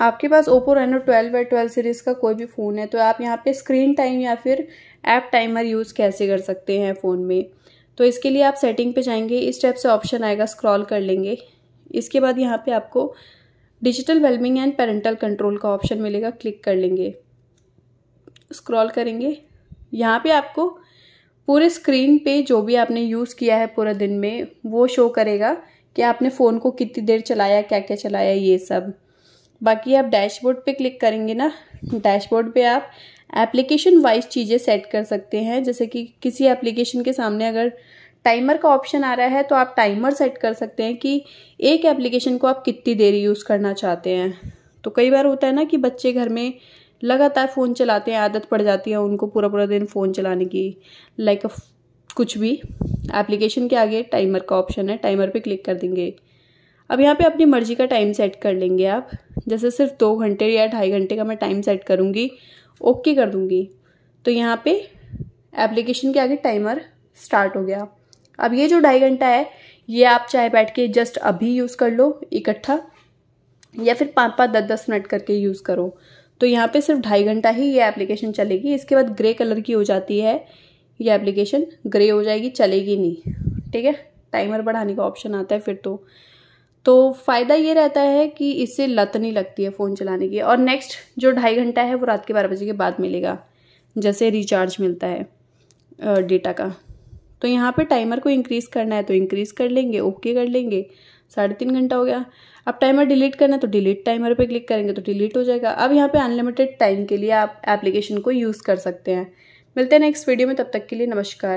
आपके पास Oppo Reno twelve या ट्वेल्व सीरीज़ का कोई भी फ़ोन है तो आप यहाँ पे स्क्रीन टाइम या फिर ऐप टाइमर यूज़ कैसे कर सकते हैं फ़ोन में तो इसके लिए आप सेटिंग पे जाएंगे इस टाइप से ऑप्शन आएगा स्क्रॉल कर लेंगे इसके बाद यहाँ पे आपको digital wellbeing and parental control का ऑप्शन मिलेगा क्लिक कर लेंगे स्क्रॉल करेंगे यहाँ पर आपको पूरे स्क्रीन पे जो भी आपने यूज़ किया है पूरा दिन में वो शो करेगा कि आपने फ़ोन को कितनी देर चलाया क्या क्या चलाया ये सब बाकी आप डैशबोर्ड पे क्लिक करेंगे ना डैशबोर्ड पे आप एप्लीकेशन वाइज चीज़ें सेट कर सकते हैं जैसे कि किसी एप्लीकेशन के सामने अगर टाइमर का ऑप्शन आ रहा है तो आप टाइमर सेट कर सकते हैं कि एक एप्लीकेशन को आप कितनी देर यूज़ करना चाहते हैं तो कई बार होता है ना कि बच्चे घर में लगातार फ़ोन चलाते हैं आदत पड़ जाती है उनको पूरा पूरा दिन फ़ोन चलाने की लाइक कुछ भी एप्लीकेशन के आगे टाइमर का ऑप्शन है टाइमर पे क्लिक कर देंगे अब यहाँ पे अपनी मर्ज़ी का टाइम सेट कर लेंगे आप जैसे सिर्फ दो घंटे या ढाई घंटे का मैं टाइम सेट करूँगी ओके कर दूँगी तो यहाँ पे एप्लीकेशन के आगे टाइमर स्टार्ट हो गया अब ये जो ढाई घंटा है ये आप चाहे बैठ के जस्ट अभी यूज़ कर लो इकट्ठा या फिर पाँच पाँच दस दस मिनट करके यूज़ करो तो यहाँ पे सिर्फ ढाई घंटा ही ये एप्लीकेशन चलेगी इसके बाद ग्रे कलर की हो जाती है ये एप्लीकेशन ग्रे हो जाएगी चलेगी नहीं ठीक है टाइमर बढ़ाने का ऑप्शन आता है फिर तो तो फ़ायदा ये रहता है कि इससे लत नहीं लगती है फ़ोन चलाने की और नेक्स्ट जो ढाई घंटा है वो रात के बारह बजे के बाद मिलेगा जैसे रिचार्ज मिलता है डेटा का तो यहाँ पे टाइमर को इंक्रीज़ करना है तो इंक्रीज़ कर लेंगे ओके कर लेंगे साढ़े तीन घंटा हो गया अब टाइमर डिलीट करना है तो डिलीट टाइमर पे क्लिक करेंगे तो डिलीट हो जाएगा अब यहाँ पे अनलिमिटेड टाइम के लिए आप एप्लीकेशन को यूज़ कर सकते हैं मिलते हैं नेक्स्ट वीडियो में तब तक के लिए नमस्कार